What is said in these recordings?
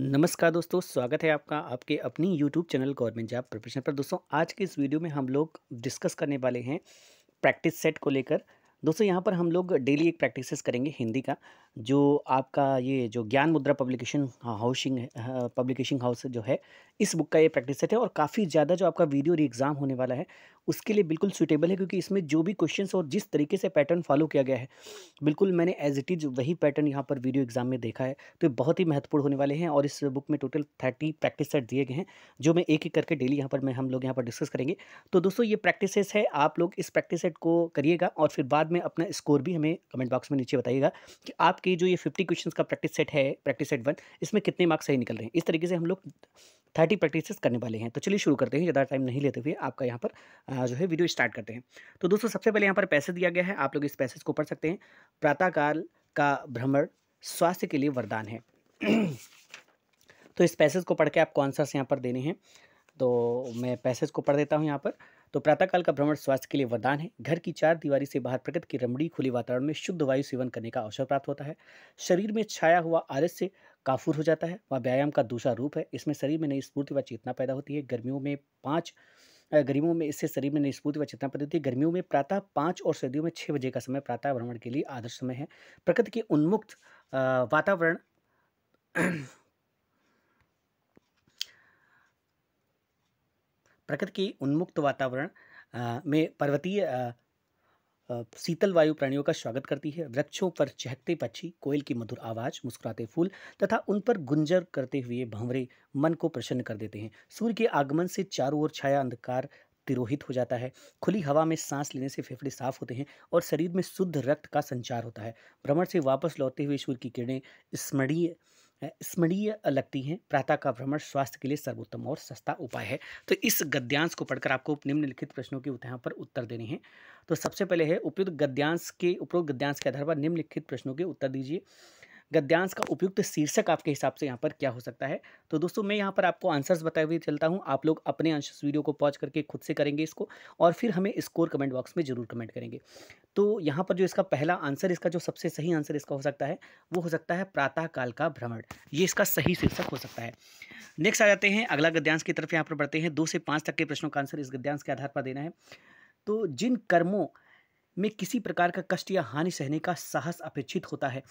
नमस्कार दोस्तों स्वागत है आपका आपके अपनी YouTube channel government job preparation पर दोस्तों आज के इस वीडियो में हम लोग डिस्कस करने वाले हैं प्रैक्टिस सेट को लेकर दोस्तों यहाँ पर हम लोग डेली एक प्रैक्टिसेस करेंगे हिंदी का जो आपका ये जो ज्ञान मुद्रा पब्लिकेशन हाँ, हाउसिंग हाँ, पब्लिकेशन हाउस जो है इस बुक का ये प्रैक्टिस सेट है और काफ़ी ज़्यादा जो आपका वीडियो एग्ज़ाम होने वाला है उसके लिए बिल्कुल सुटेबल है क्योंकि इसमें जो भी क्वेश्चंस और जिस तरीके से पैटर्न फॉलो किया गया है बिल्कुल मैंने एज इट इज़ वही पैटर्न यहाँ पर वीडियो एग्जाम में देखा है तो बहुत ही महत्वपूर्ण होने वाले हैं और इस बुक में टोटल थर्टी प्रैक्टिस सेट दिए गए हैं जो मैं एक एक करके डेली यहाँ पर मैं हम लोग यहाँ पर डिस्कस करेंगे तो दोस्तों ये प्रैक्टिस है आप लोग इस प्रैक्टिस सेट को करिएगा और फिर बाद में अपना स्कोर भी हमें कमेंट बॉक्स में नीचे बताइएगा कि आपके जो ये फिफ्टी क्वेश्चन का प्रैक्टिस सेट है प्रैक्टिस सेट वन इसमें कितने मार्क्स सही निकल रहे हैं इस तरीके से हम लोग थर्टी प्रैक्टिसेस करने वाले हैं तो चलिए शुरू करते हैं ज़्यादा टाइम नहीं लेते हुए आपका यहाँ पर जो है वीडियो स्टार्ट करते हैं तो दोस्तों सबसे पहले यहाँ पर पैसे दिया गया है आप लोग इस पैसेज को पढ़ सकते हैं प्रातःकाल का भ्रमण स्वास्थ्य के लिए वरदान है तो इस पैसेज को पढ़ के आपको आंसर्स यहाँ पर देने हैं तो मैं पैसेज को पढ़ देता हूँ यहाँ पर तो प्रातःकाल का भ्रमण स्वास्थ्य के लिए वरदान है घर की चार दीवारी से बाहर प्रकृति की रमड़ी खुले वातावरण में शुद्ध वायु सेवन करने का अवसर प्राप्त होता है शरीर में छाया हुआ आलस्य काफूर हो जाता है वह व्यायाम का दूसरा रूप है इसमें शरीर में नई स्फूर्ति व चेतना पैदा होती है गर्मियों में पाँच गर्मियों में इससे शरीर में निस्फूर्ति व चेतना पैदा होती है गर्मियों में प्रातः पाँच और सर्दियों में छः बजे का समय प्रातः भ्रमण के लिए आदर्श समय है प्रकृति के उन्मुक्त वातावरण प्रकृति के उन्मुक्त वातावरण में पर्वतीय शीतल वायु प्राणियों का स्वागत करती है वृक्षों पर चहकते पक्षी कोयल की मधुर आवाज़ मुस्कुराते फूल तथा उन पर गुंजर करते हुए भंवरे मन को प्रसन्न कर देते हैं सूर्य के आगमन से चारों ओर छाया अंधकार तिरोहित हो जाता है खुली हवा में सांस लेने से फेफड़े साफ होते हैं और शरीर में शुद्ध रक्त का संचार होता है भ्रमण से वापस लौटते हुए सूर्य की किरणें स्मरणीय स्मरणीय लगती हैं प्रातः का भ्रमण स्वास्थ्य के लिए सर्वोत्तम और सस्ता उपाय है तो इस गद्यांश को पढ़कर आपको निम्नलिखित प्रश्नों के यहाँ पर उत्तर देने हैं तो सबसे पहले है उपयुक्त गद्यांश के उपयुक्त गद्यांश के आधार पर निम्नलिखित प्रश्नों के उत्तर दीजिए गद्यांश का उपयुक्त शीर्षक आपके हिसाब से यहाँ पर क्या हो सकता है तो दोस्तों मैं यहाँ पर आपको आंसर्स बताए हुए चलता हूँ आप लोग अपने आंसर्स वीडियो को पॉज करके खुद से करेंगे इसको और फिर हमें स्कोर कमेंट बॉक्स में ज़रूर कमेंट करेंगे तो यहाँ पर जो इसका पहला आंसर इसका जो सबसे सही आंसर इसका हो सकता है वो हो सकता है प्रातःकाल का भ्रमण ये इसका सही शीर्षक हो सकता है नेक्स्ट आ जाते हैं अगला गद्यांश की तरफ यहाँ पर बढ़ते हैं दो से पाँच तक के प्रश्नों का आंसर इस गद्यांश के आधार पर देना है तो जिन कर्मों में किसी प्रकार का कष्ट या हानि सहने का साहस अपेक्षित होता है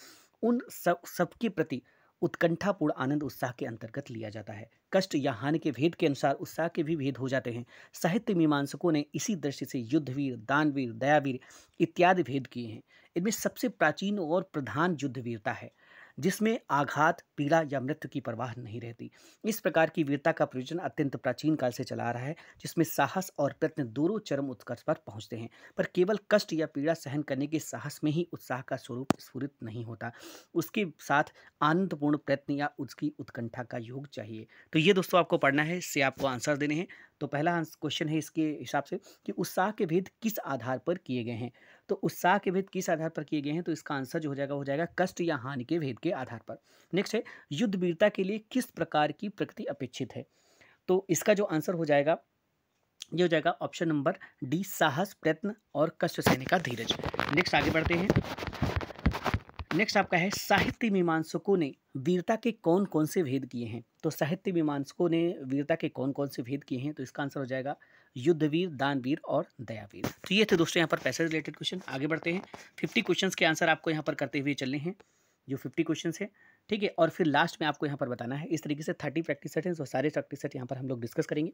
उन सब सबके प्रति उत्कंठापूर्ण आनंद उत्साह के अंतर्गत लिया जाता है कष्ट या हानि के भेद के अनुसार उत्साह के भी भेद हो जाते हैं साहित्य मीमांसकों ने इसी दृष्टि से युद्धवीर दानवीर दयावीर इत्यादि भेद किए हैं इनमें सबसे प्राचीन और प्रधान युद्धवीरता है जिसमें आघात पीड़ा या मृत्यु की परवाह नहीं रहती इस प्रकार की वीरता का प्रयोजन अत्यंत प्राचीन काल से चला आ रहा है जिसमें साहस और प्रयत्न दोनों चरम उत्कर्ष पर पहुंचते हैं पर केवल कष्ट या पीड़ा सहन करने के साहस में ही उत्साह का स्वरूप स्फुरित नहीं होता उसके साथ आनंदपूर्ण प्रयत्न या उसकी उत्कंठा का योग चाहिए तो ये दोस्तों आपको पढ़ना है इससे आपको आंसर देने हैं तो पहला क्वेश्चन है इसके हिसाब से कि उत्साह के भेद किस आधार पर किए गए हैं तो उत्साह के भेद किस आधार पर किए गए हैं तो इसका आंसर जो हो जाएगा हो जाएगा कष्ट या हानि के भेद के आधार पर नेक्स्ट है युद्ध वीरता के लिए किस प्रकार की प्रकृति अपेक्षित है तो इसका जो आंसर हो जाएगा ये हो जाएगा ऑप्शन नंबर डी साहस प्रयत्न और कष्ट सहने का धीरज नेक्स्ट आगे बढ़ते हैं नेक्स्ट आपका है साहित्य मीमांसकों ने वीरता के कौन कौन से भेद किए हैं तो साहित्य मीमांसकों ने वीरता के कौन कौन से भेद किए हैं तो इसका आंसर हो जाएगा युद्धवीर दानवीर और दयावीर तो ये थे दोस्तों यहाँ पर पैसे रिलेटेड क्वेश्चन आगे बढ़ते हैं फिफ्टी क्वेश्चन के आंसर आपको यहाँ पर करते हुए चलने हैं जो फिफ्टी क्वेश्चन है ठीक है और फिर लास्ट में आपको यहाँ पर बताना है इस तरीके से थर्टी प्रैक्टिस सेट हैं सारे प्रैक्टिस सेट यहाँ पर हम लोग डिस्कस करेंगे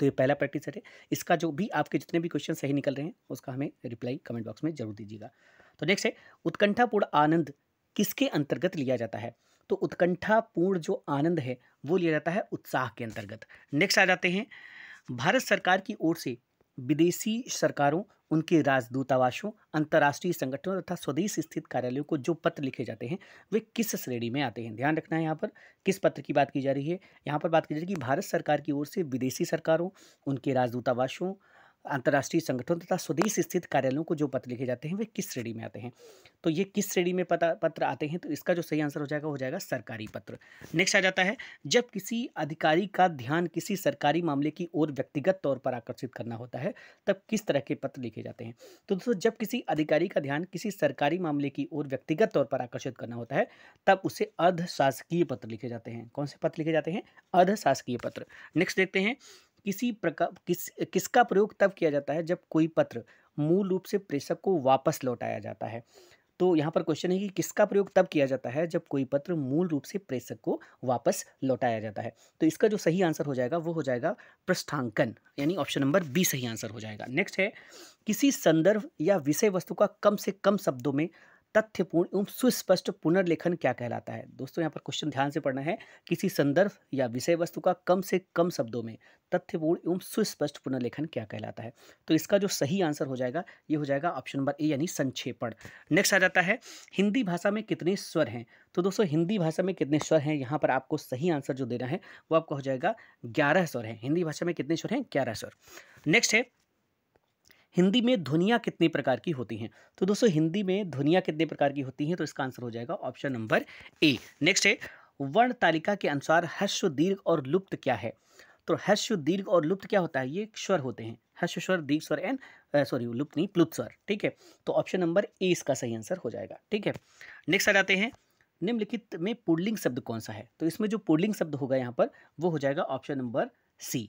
तो ये पहला प्रैक्टिस सेट है इसका जो भी आपके जितने भी क्वेश्चन सही निकल रहे हैं उसका हमें रिप्लाई कमेंट बॉक्स में जरूर दीजिएगा तो नेक्स्ट है उत्कंठापूर्ण आनंद किसके अंतर्गत लिया जाता है तो उत्कंठापूर्ण जो आनंद है वो लिया जाता है उत्साह के अंतर्गत नेक्स्ट आ जाते हैं भारत सरकार की ओर से विदेशी सरकारों उनके राजदूतावासों अंतर्राष्ट्रीय संगठनों तथा स्वदेश स्थित कार्यालयों को जो पत्र लिखे जाते हैं वे किस श्रेणी में आते हैं ध्यान रखना है यहाँ पर किस पत्र की बात की जा रही है यहाँ पर बात की जा रही है कि भारत सरकार की ओर से विदेशी सरकारों उनके राजदूतावासों अंतर्राष्ट्रीय संगठन तथा स्वदेश स्थित कार्यालयों को जो पत्र लिखे जाते हैं वे किस श्रेणी में आते हैं तो ये किस श्रेणी में पता पत्र आते हैं तो इसका जो सही आंसर हो जाएगा हो जाएगा सरकारी पत्र नेक्स्ट आ जाता है जब किसी अधिकारी का ध्यान किसी सरकारी मामले की ओर व्यक्तिगत तौर पर आकर्षित करना होता है तब किस तरह के पत्र लिखे जाते हैं तो दोस्तों जब किसी अधिकारी का ध्यान किसी सरकारी मामले की ओर व्यक्तिगत तौर पर आकर्षित करना होता है तब उसे अर्धशासकीय पत्र लिखे जाते हैं कौन से पत्र लिखे जाते हैं अर्धशासकीय पत्र नेक्स्ट देखते हैं किसी प्रकार किस किसका प्रयोग तब किया जाता है जब कोई पत्र मूल रूप से प्रेषक को वापस लौटाया जाता है तो यहाँ पर क्वेश्चन है कि किसका प्रयोग तब किया जाता है जब कोई पत्र मूल रूप से प्रेषक को वापस लौटाया जाता है तो इसका जो सही आंसर हो जाएगा वो हो जाएगा पृष्ठांकन यानी ऑप्शन नंबर बी सही आंसर हो जाएगा नेक्स्ट है किसी संदर्भ या विषय वस्तु का कम से कम शब्दों में तथ्यपूर्ण एवं सुस्पष्ट पुनर्लेखन क्या कहलाता है दोस्तों यहाँ पर क्वेश्चन ध्यान से पढ़ना है किसी संदर्भ या विषय वस्तु का कम से कम शब्दों में तथ्यपूर्ण एवं सुस्पष्ट पुनर्लेखन क्या कहलाता है तो इसका जो सही आंसर हो जाएगा ये हो जाएगा ऑप्शन नंबर ए यानी संक्षेपण नेक्स्ट आ जाता है हिंदी भाषा में कितने स्वर हैं तो दोस्तों हिंदी भाषा में कितने स्वर हैं यहाँ पर आपको सही आंसर जो देना है वो आपका हो जाएगा ग्यारह स्वर हैं हिंदी भाषा में कितने स्वर हैं ग्यारह स्वर नेक्स्ट है हिंदी में ध्वनिया कितने प्रकार की होती हैं तो दोस्तों हिंदी में ध्वनिया कितने प्रकार की होती हैं तो इसका आंसर हो जाएगा ऑप्शन नंबर ए नेक्स्ट है वर्ण तालिका के अनुसार हर्ष दीर्घ और लुप्त क्या है तो हर्ष दीर्घ और लुप्त क्या होता है ये स्वर होते हैं हर्ष स्वर दीर्घ स्वर एन सॉरी लुप्त नहीं प्लुप्त स्वर ठीक है तो ऑप्शन नंबर ए इसका सही आंसर हो जाएगा ठीक है नेक्स्ट आ जाते हैं निम्नलिखित में पुडलिंग शब्द कौन सा है तो इसमें जो पुडलिंग शब्द होगा यहाँ पर वो हो जाएगा ऑप्शन नंबर सी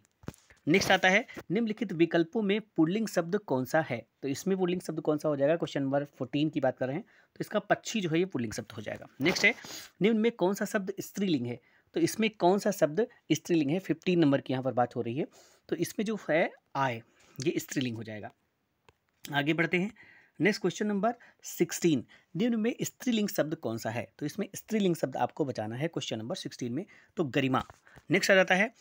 नेक्स्ट आता है निम्नलिखित विकल्पों में पुल्लिंग शब्द कौन सा है तो इसमें पुल्लिंग शब्द कौन सा हो जाएगा क्वेश्चन नंबर फोर्टीन की बात कर रहे हैं तो इसका पक्षी जो है ये पुल्लिंग शब्द हो जाएगा नेक्स्ट है निम्न में कौन सा शब्द स्त्रीलिंग है तो इसमें कौन सा शब्द स्त्रीलिंग है फिफ्टीन नंबर की यहाँ पर बात हो रही है तो इसमें जो है आय ये स्त्रीलिंग हो जाएगा आगे बढ़ते हैं नेक्स्ट क्वेश्चन नंबर सिक्सटीन निम्न में स्त्रीलिंग शब्द कौन सा है तो इसमें स्त्रीलिंग शब्द आपको बचाना है क्वेश्चन नंबर सिक्सटीन में तो गरिमा नेक्स्ट आ जाता है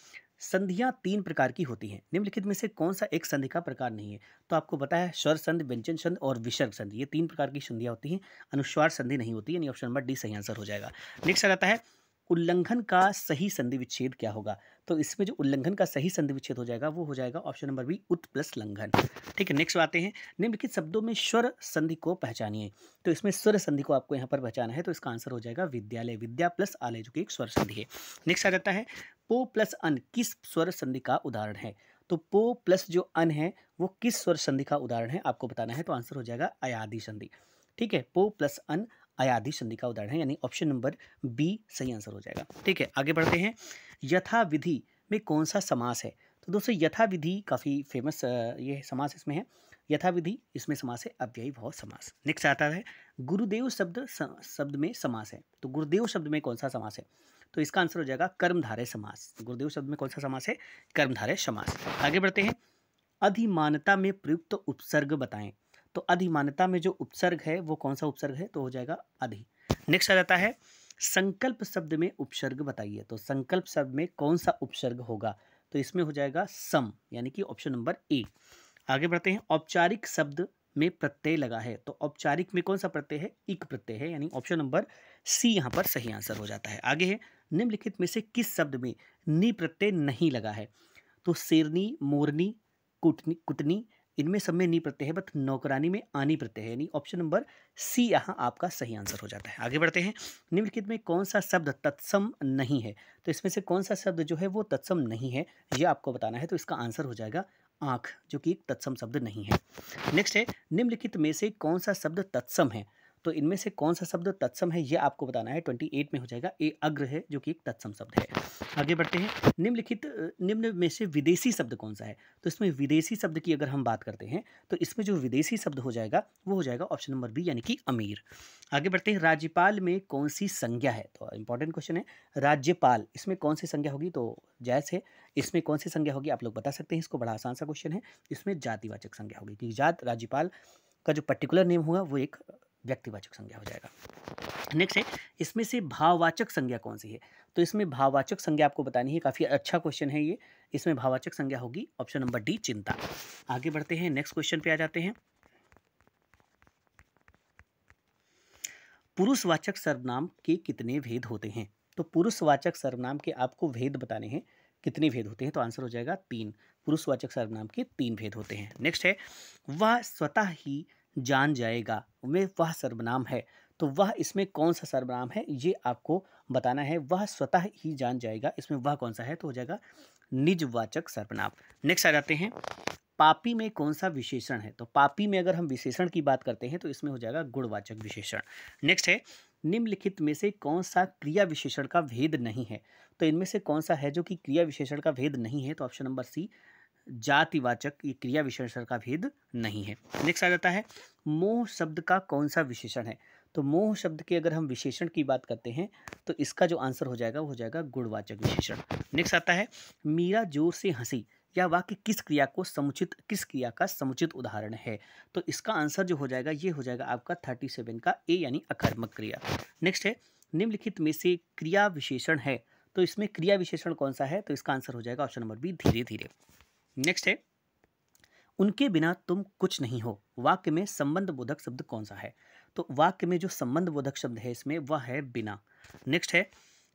संधियां तीन प्रकार की होती हैं निम्नलिखित में से कौन सा एक संधि का प्रकार नहीं है तो आपको बताया स्वर संध व्यंजन संध और विसर्ग संधि ये तीन प्रकार की संधियां होती हैं अनुस्वार संधि नहीं होती यानी ऑप्शन नंबर डी सही आंसर हो जाएगा नेक्स्ट आ जाता है उल्लंघन का सही संधि विच्छेद क्या होगा तो इसमें जो उल्लंघन का सही संधि विच्छेद हो जाएगा वो हो जाएगा ऑप्शन नंबर बी उत् प्लस लंघन ठीक है नेक्स्ट आते हैं निम्नलिखित शब्दों में स्वर संधि को पहचानिए तो इसमें स्वर संधि को आपको यहाँ पर पहचाना है तो इसका आंसर हो जाएगा विद्यालय विद्या प्लस आलय जो कि एक स्वर संधि है नेक्स्ट आ जाता है पो प्लस अन किस स्वर संधि का उदाहरण है तो पो प्लस जो अन है वो किस स्वर संधि का उदाहरण है आपको बताना है तो आंसर हो जाएगा अयाधि संधि ठीक है पो प्लस अन अयाधि संधि का उदाहरण है यानी ऑप्शन नंबर बी सही आंसर हो जाएगा ठीक है आगे बढ़ते हैं यथा विधि में कौन सा समास है तो दोस्तों यथा विधि काफ़ी फेमस ये समास इसमें है यथाविधि इसमें समास है अव्ययी भाव समास नेक्स्ट आता है गुरुदेव शब्द शब्द में समास है तो गुरुदेव शब्द में कौन सा समास है तो इसका आंसर हो जाएगा कर्मधारय समास गुरुदेव शब्द में कौन सा समास है कर्मधारय समास आगे बढ़ते हैं अधिमानता में प्रयुक्त तो उपसर्ग बताएं तो अधिमानता में जो उपसर्ग है वो कौन सा उपसर्ग है तो हो जाएगा अधि नेक्स्ट आ जाता है संकल्प शब्द में उपसर्ग बताइए तो संकल्प शब्द में कौन सा उपसर्ग होगा तो इसमें हो जाएगा सम यानी कि ऑप्शन नंबर ए आगे बढ़ते हैं औपचारिक शब्द में प्रत्यय लगा है तो औपचारिक में कौन सा प्रत्यय है इक प्रत्यय है यानी ऑप्शन नंबर सी यहाँ पर सही आंसर हो जाता है आगे है निम्नलिखित में से किस शब्द में नी प्रत्यय नहीं लगा है तो शेरनी मोरनी कुटनी कुटनी इनमें सब में नी प्रत्यय है बट नौकरानी में आनी प्रत्यय है यानी ऑप्शन नंबर सी यहाँ आपका सही आंसर हो जाता है आगे बढ़ते हैं निम्नलिखित में कौन सा शब्द तत्सम नहीं है तो इसमें से कौन सा शब्द जो है वो तत्सम नहीं है ये आपको बताना है तो इसका आंसर हो जाएगा आँख जो कि एक तत्सम शब्द नहीं है नेक्स्ट है निम्नलिखित में से कौन सा शब्द तत्सम है तो इनमें से कौन सा शब्द तत्सम है यह आपको बताना है ट्वेंटी एट में हो जाएगा ए अग्र है जो कि एक तत्सम शब्द है आगे बढ़ते हैं निम्नलिखित निम्न में से विदेशी शब्द कौन सा है तो इसमें विदेशी शब्द की अगर हम बात करते हैं तो इसमें जो विदेशी शब्द हो जाएगा वो हो जाएगा ऑप्शन नंबर बी यानी कि अमीर आगे बढ़ते हैं राज्यपाल में कौन सी संज्ञा है तो इंपॉर्टेंट क्वेश्चन है राज्यपाल इसमें कौन सी संज्ञा होगी तो जैस है इसमें कौन सी संज्ञा होगी आप लोग बता सकते हैं इसको बड़ा आसान सा क्वेश्चन है इसमें जातिवाचक संज्ञा होगी क्योंकि जात राज्यपाल का जो पर्टिकुलर नेम होगा वो एक व्यक्तिवाचक संज्ञा हो जाएगा नेक्स्ट है इसमें से भाववाचक संज्ञा कौन सी है तो इसमें भाववाचक संज्ञा आपको बतानी है काफ़ी अच्छा क्वेश्चन है ये इसमें भाववाचक संज्ञा होगी ऑप्शन नंबर डी चिंता आगे बढ़ते हैं नेक्स्ट क्वेश्चन पे आ जाते हैं पुरुषवाचक सर्वनाम के कितने भेद होते हैं तो पुरुषवाचक सर्वनाम के आपको भेद बताने हैं कितने भेद होते हैं तो आंसर हो जाएगा तीन पुरुषवाचक सर्वनाम के तीन भेद होते हैं नेक्स्ट है वह स्वतः ही जान जाएगा वे वह सर्वनाम है तो वह इसमें कौन सा सर्वनाम है ये आपको बताना है वह स्वतः ही जान जाएगा इसमें वह कौन सा है तो हो जाएगा निजवाचक सर्वनाम नेक्स्ट आ जाते हैं पापी में कौन सा विशेषण है तो पापी में अगर हम विशेषण की बात करते हैं तो इसमें हो जाएगा गुणवाचक विशेषण नेक्स्ट है निम्नलिखित में से कौन सा क्रिया विशेषण का भेद नहीं है तो इनमें से कौन सा है जो कि क्रिया विशेषण का भेद नहीं है तो ऑप्शन नंबर सी जातिवाचक ये क्रिया विशेषण का भेद नहीं है नेक्स्ट आ जाता है मोह शब्द का कौन सा विशेषण है तो मोह शब्द के अगर हम विशेषण की बात करते हैं तो इसका जो आंसर हो जाएगा वो हो जाएगा गुणवाचक विशेषण नेक्स्ट आता है मीरा जोर से हंसी या वाक्य किस क्रिया को समुचित किस क्रिया का समुचित उदाहरण है तो इसका आंसर जो हो जाएगा ये हो जाएगा आपका थर्टी सेवन का ए यानी अकर्मक क्रिया नेक्स्ट है निम्नलिखित में से क्रिया विशेषण है तो इसमें क्रिया विशेषण कौन सा है तो इसका आंसर हो जाएगा ऑप्शन नंबर बी धीरे धीरे नेक्स्ट है उनके बिना तुम कुछ नहीं हो वाक्य में संबंध बोधक शब्द कौन सा है तो वाक्य में जो संबंध बोधक शब्द है इसमें वह है बिना नेक्स्ट है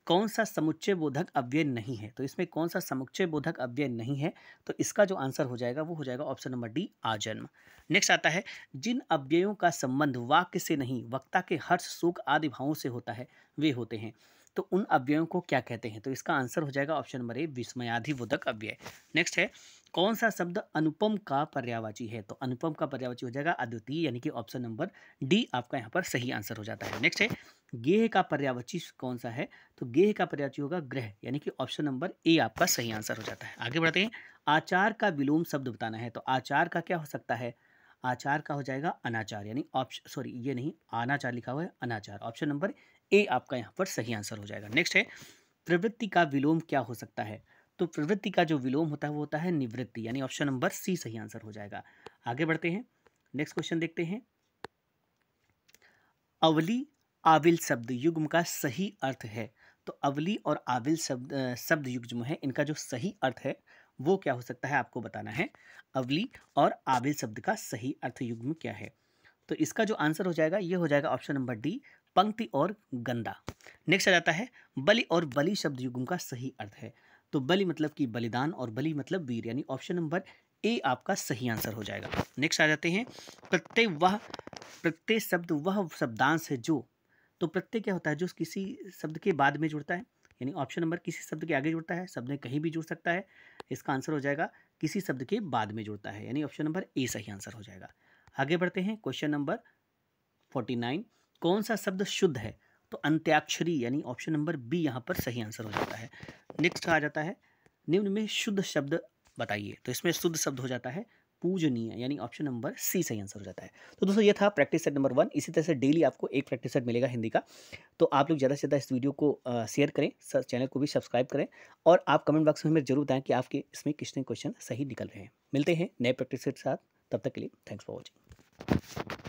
कौन सा समुच्चय बोधक अव्यय नहीं है तो इसमें कौन सा समुच्चय बोधक अव्यय नहीं है तो इसका जो आंसर हो जाएगा वो हो जाएगा ऑप्शन नंबर डी आजन्म नेक्स्ट आता है जिन अव्ययों का संबंध वाक्य से नहीं वक्ता के हर्ष सुख आदि भावों से होता है वे होते हैं तो उन अव्ययों को क्या कहते हैं तो इसका आंसर हो जाएगा ऑप्शन नंबर ए विस्मयाधिबोधक अव्यय नेक्स्ट है कौन सा शब्द अनुपम का पर्यावाची है तो अनुपम का पर्यावाची हो जाएगा अद्वितीय यानी कि ऑप्शन नंबर डी आपका यहाँ पर सही आंसर हो जाता है नेक्स्ट है गेह का पर्यावाची कौन सा है तो गेह का पर्यावाची होगा ग्रह यानी कि ऑप्शन नंबर ए आपका सही आंसर हो जाता है आगे बढ़ते हैं आचार का विलोम शब्द बताना है तो आचार का क्या हो सकता है आचार का हो जाएगा अनाचार यानी ऑप्शन सॉरी ये नहीं अनाचार लिखा हुआ है अनाचार ऑप्शन नंबर ए आपका यहाँ पर सही आंसर हो जाएगा नेक्स्ट है प्रवृत्ति का विलोम क्या हो सकता है तो प्रवृत्ति का जो विलोम होता है वो होता है निवृत्ति यानी ऑप्शन नंबर सी सही आंसर हो जाएगा आगे बढ़ते हैं नेक्स्ट क्वेश्चन देखते हैं अवली आविल शब्द युग्म का सही अर्थ है तो अवली और आविल शब्द शब्द युग्म है इनका जो सही अर्थ है वो क्या हो सकता है आपको बताना है अवली और आविल शब्द का सही अर्थ युग्म क्या है तो इसका जो आंसर हो जाएगा ये हो जाएगा ऑप्शन नंबर डी पंक्ति और गंदा नेक्स्ट आ जाता है बलि और बलि शब्द युग्म का सही अर्थ है तो बलि मतलब कि बलिदान और बलि मतलब वीर यानी ऑप्शन नंबर ए आपका सही आंसर हो जाएगा नेक्स्ट आ जाते हैं प्रत्यय वह प्रत्यय शब्द वह शब्दांश है जो तो प्रत्यय क्या होता है जो किसी शब्द के बाद में जुड़ता है यानी ऑप्शन नंबर किसी शब्द के आगे जुड़ता है शब्द में कहीं भी जुड़ सकता है इसका आंसर हो जाएगा किसी शब्द के बाद में जुड़ता है यानी ऑप्शन नंबर ए सही आंसर हो जाएगा आगे बढ़ते हैं क्वेश्चन नंबर फोर्टी नाइन कौन सा शब्द शुद्ध है तो अंत्याक्षरी यानी ऑप्शन नंबर बी यहाँ पर सही आंसर हो जाता है नेक्स्ट आ जाता है निम्न में शुद्ध शब्द बताइए तो इसमें शुद्ध शब्द हो जाता है पूजनीय यानी ऑप्शन नंबर सी सही आंसर हो जाता है तो दोस्तों ये था प्रैक्टिस सेट नंबर वन इसी तरह से डेली आपको एक प्रैक्टिस सेट मिलेगा हिंदी का तो आप लोग ज़्यादा से ज़्यादा इस वीडियो को शेयर करें चैनल को भी सब्सक्राइब करें और आप कमेंट बॉक्स में हमें जरूर बताएं कि आपके इसमें कितने क्वेश्चन सही निकल रहे हैं मिलते हैं नए प्रैक्टिस सेट के साथ तब तक के लिए थैंक्स फॉर वॉचिंग